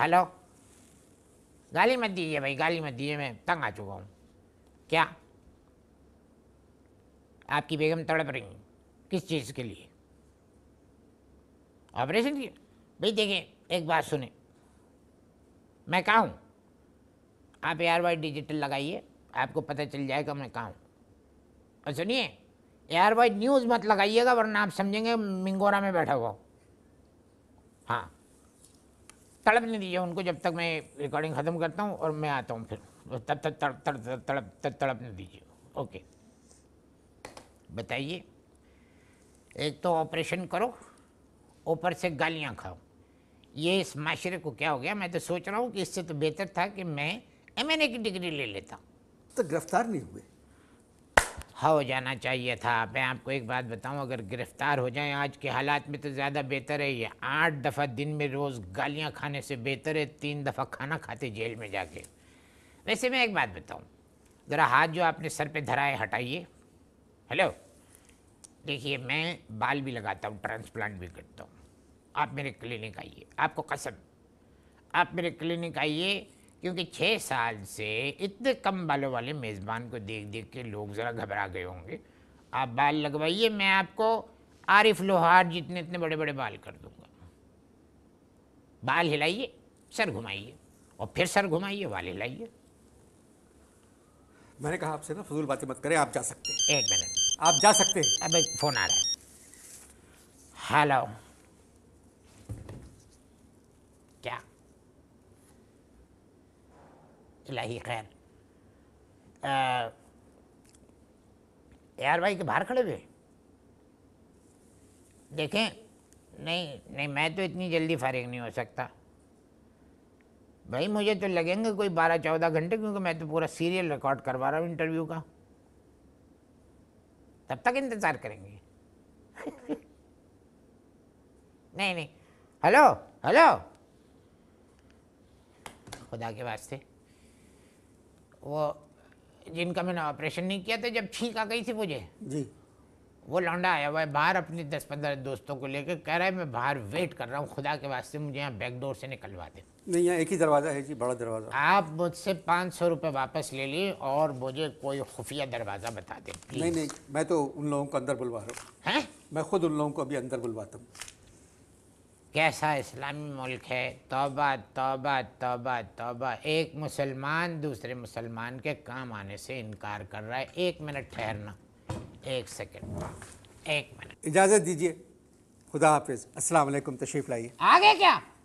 hello गाली मत दीजिए भाई गाली मत दीजिए मैं तंग आ चुका हूँ क्या आपकी बेगम तड़प रही किस चीज़ के लिए ऑपरेशन की भाई देखिए एक बात सुने मैं कहाँ हूँ आप ए आर वाई डिजिटल लगाइए आपको पता चल जाएगा मैं कहाँ हूँ और सुनिए ए आर वाई न्यूज़ मत लगाइएगा वरना आप समझेंगे मिंगोरा में बैठा हुआ हाँ तड़प नहीं दीजिए उनको जब तक मैं रिकॉर्डिंग ख़त्म करता हूँ और मैं आता हूँ फिर तब तक तड़प तड़प तड़प नहीं दीजिए ओके बताइए एक तो ऑपरेशन करो ऊपर से गालियाँ खाओ ये इस माशरे को क्या हो गया मैं तो सोच रहा हूँ कि इससे तो बेहतर था कि मैं एम की डिग्री ले लेता तो गिरफ्तार नहीं हुए हो जाना चाहिए था मैं आपको एक बात बताऊं अगर गिरफ़्तार हो जाएं आज के हालात में तो ज़्यादा बेहतर है ये आठ दफ़ा दिन में रोज़ गालियां खाने से बेहतर है तीन दफ़ा खाना खाते जेल में जाके वैसे मैं एक बात बताऊं ज़रा हाथ जो आपने सर पे धराए हटाइए हेलो देखिए मैं बाल भी लगाता हूँ ट्रांसप्लांट भी करता हूँ आप मेरे क्लिनिक आइए आपको कसम आप मेरे क्लिनिक आइए क्योंकि छः साल से इतने कम बालों वाले मेज़बान को देख देख के लोग ज़रा घबरा गए होंगे आप बाल लगवाइए मैं आपको आरिफ लोहार जितने इतने बड़े बड़े बाल कर दूँगा बाल हिलाइए सर घुमाइए और फिर सर घुमाइए बाल हिलाइए मैंने कहा आपसे ना फजूल बातें मत करें आप जा सकते हैं एक मिनट आप जा सकते हैं अब फोन आ रहा है हेलो इलाही खैर यार भाई के बाहर खड़े हुए देखें नहीं नहीं मैं तो इतनी जल्दी फारिग नहीं हो सकता भाई मुझे तो लगेंगे कोई बारह चौदह घंटे क्योंकि मैं तो पूरा सीरियल रिकॉर्ड करवा रहा हूँ इंटरव्यू का तब तक इंतज़ार करेंगे नहीं नहीं हेलो हेलो खुदा के वास्ते वो जिनका मैंने ऑपरेशन नहीं किया था जब छींक आ गई थी मुझे जी वो लौंडा आया हुआ है बाहर अपने दस पंद्रह दोस्तों को लेकर कह रहा है मैं बाहर वेट कर रहा हूँ खुदा के वास्ते मुझे यहाँ बैकडोर से निकलवा दे नहीं यहाँ एक ही दरवाज़ा है जी बड़ा दरवाज़ा आप मुझसे पाँच सौ रुपये वापस ले लिए और मुझे कोई खुफिया दरवाज़ा बता दे नहीं नहीं मैं तो उन लोगों को अंदर बुलवा रहा हूँ मैं खुद उन लोगों को अभी अंदर बुलवाता हूँ कैसा इस्लामी मुल्क है तोबा तोबा तोबा तोबा एक मुसलमान दूसरे मुसलमान के काम आने से इनकार कर रहा है एक मिनट ठहरना एक सेकंड एक मिनट इजाज़त दीजिए खुदा हाफिज़ अस्सलाम वालेकुम तशरीफ़ लाइए आगे क्या